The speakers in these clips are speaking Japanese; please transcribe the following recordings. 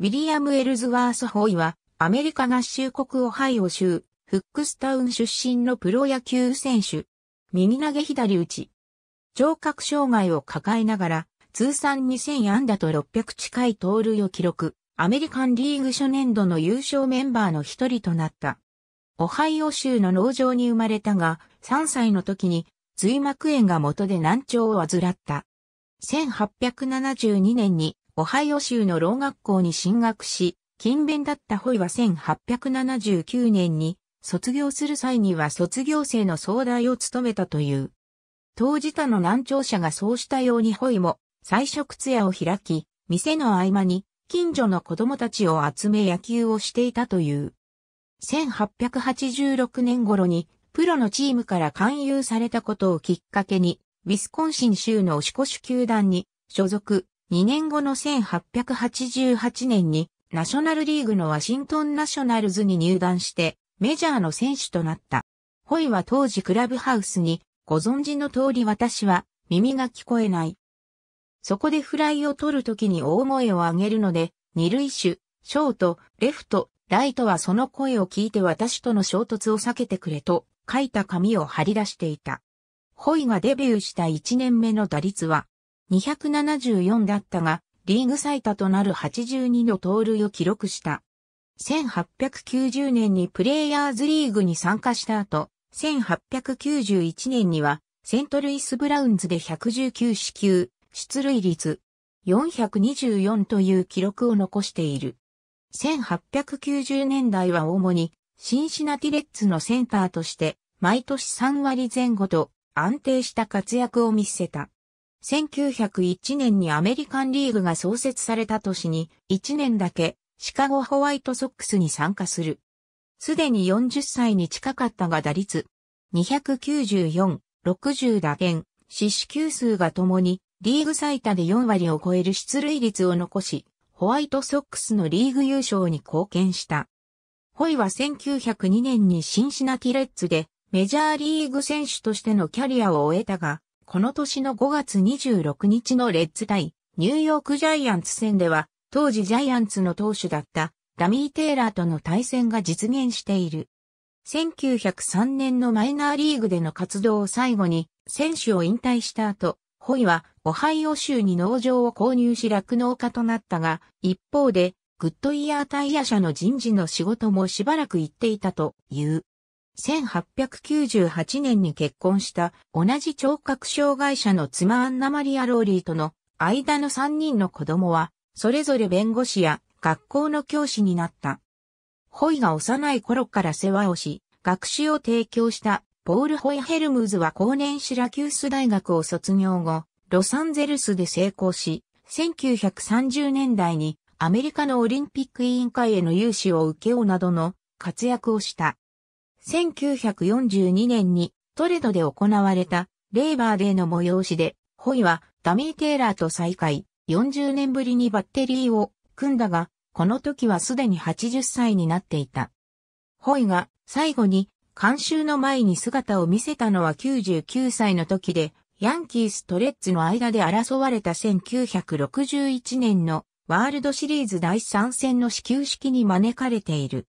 ウィリアム・エルズワース・ホイは、アメリカ合衆国オハイオ州、フックスタウン出身のプロ野球選手。右投げ左打ち。聴覚障害を抱えながら、通算2000安打と600近い盗塁を記録、アメリカンリーグ初年度の優勝メンバーの一人となった。オハイオ州の農場に生まれたが、3歳の時に、髄膜炎が元で難聴を患った。1872年にオハイオ州の老学校に進学し、勤勉だったホイは1879年に卒業する際には卒業生の総代を務めたという。当時他の難聴者がそうしたようにホイも菜食通夜を開き、店の合間に近所の子供たちを集め野球をしていたという。1886年頃にプロのチームから勧誘されたことをきっかけに、ウィスコンシン州のおしこし球団に所属、2年後の1888年にナショナルリーグのワシントンナショナルズに入団してメジャーの選手となった。ホイは当時クラブハウスにご存知の通り私は耳が聞こえない。そこでフライを取るときに大声を上げるので、二塁手、ショート、レフト、ライトはその声を聞いて私との衝突を避けてくれと書いた紙を貼り出していた。ホイがデビューした1年目の打率は274だったが、リーグ最多となる82の盗塁を記録した。1890年にプレイヤーズリーグに参加した後、1891年にはセントルイス・ブラウンズで119支球、出塁率424という記録を残している。1890年代は主にシンシナティレッツのセンターとして毎年3割前後と安定した活躍を見せた。1901年にアメリカンリーグが創設された年に1年だけシカゴホワイトソックスに参加する。すでに40歳に近かったが打率294、60打点、四死球数がともにリーグ最多で4割を超える出塁率を残し、ホワイトソックスのリーグ優勝に貢献した。ホイは1902年にシンシナティレッツでメジャーリーグ選手としてのキャリアを終えたが、この年の5月26日のレッズ対ニューヨークジャイアンツ戦では、当時ジャイアンツの投手だったダミー・テイラーとの対戦が実現している。1903年のマイナーリーグでの活動を最後に選手を引退した後、ホイはオハイオ州に農場を購入し落農家となったが、一方でグッドイヤータイヤ社の人事の仕事もしばらく行っていたという。1898年に結婚した同じ聴覚障害者の妻アンナマリア・ローリーとの間の3人の子供は、それぞれ弁護士や学校の教師になった。ホイが幼い頃から世話をし、学習を提供したポール・ホイ・ヘルムズは後年シラキュース大学を卒業後、ロサンゼルスで成功し、1930年代にアメリカのオリンピック委員会への融資を受けようなどの活躍をした。1942年にトレドで行われたレイバーデーの催しで、ホイはダミー・テイラーと再会、40年ぶりにバッテリーを組んだが、この時はすでに80歳になっていた。ホイが最後に監修の前に姿を見せたのは99歳の時で、ヤンキースとレッズの間で争われた1961年のワールドシリーズ第3戦の始球式に招かれている。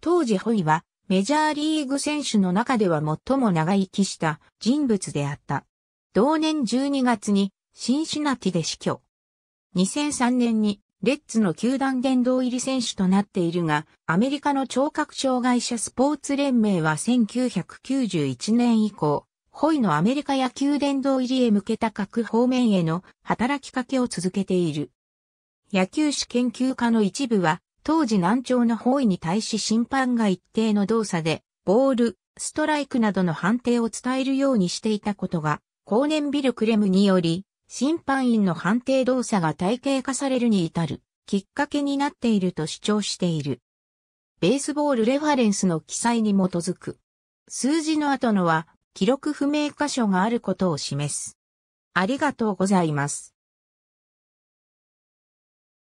当時ホイはメジャーリーグ選手の中では最も長生きした人物であった。同年12月にシンシナティで死去。2003年にレッツの球団殿堂入り選手となっているが、アメリカの聴覚障害者スポーツ連盟は1991年以降、ホイのアメリカ野球殿堂入りへ向けた各方面への働きかけを続けている。野球史研究家の一部は、当時難聴の方位に対し審判が一定の動作で、ボール、ストライクなどの判定を伝えるようにしていたことが、後年ビル・クレムにより、審判員の判定動作が体系化されるに至る、きっかけになっていると主張している。ベースボールレファレンスの記載に基づく。数字の後のは、記録不明箇所があることを示す。ありがとうございます。